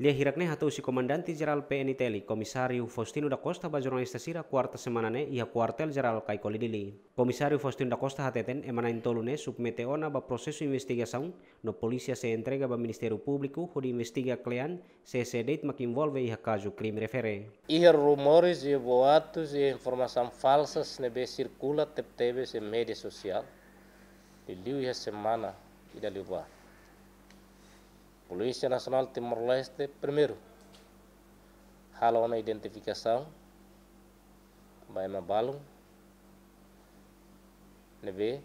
Lia hirakne usi komandanti jeral PN Teli, Komisario Faustino da Costa ba jurnalista sira quarta semanane ia kuartel jeral kai kolidili. Komisario Faustino da Costa hateten emanain submete ona ba prosesu investigação no polisia se entrega ba publiku ho di investiga se CCD mak involve ia kaju krim refere. Ia rumores ia boatus ia informação falsas nebe sirkula tep tebe se media sosial, Di liu ia semana ida liu Polícia Nacional de Timor-Leste, primeiro, rala na identificação, vai na balão, neve,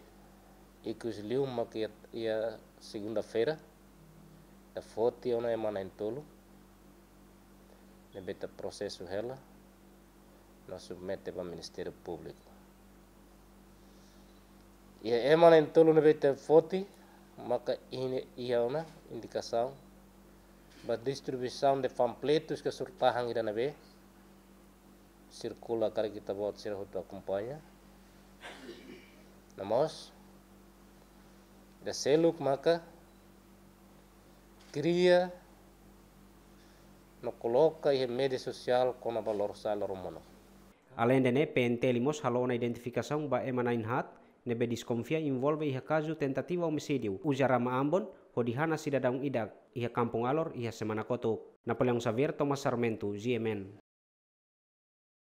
e que os uma que ia segunda-feira, da foto eu não emanentolo, manentolo, neve tá processo ela, nós submete para o Ministério Público. E é manentolo neve tá foto, maka Iona, indicação a distribuição de panfletos que surtahang na B. circula a kara kita bot sir tua companhia. namos da seluk maka cria Não coloca em rede social com a valor salar humano além de ne pentelimos halona identificação ba emanain hat nebe diskonfia involve iha kazu tentativa homicidio ujara rama ambon hodihana sida sidadang idak iha kampung alor iha semana kotuk Napoleon Xavier Thomas Sarmento, GMN.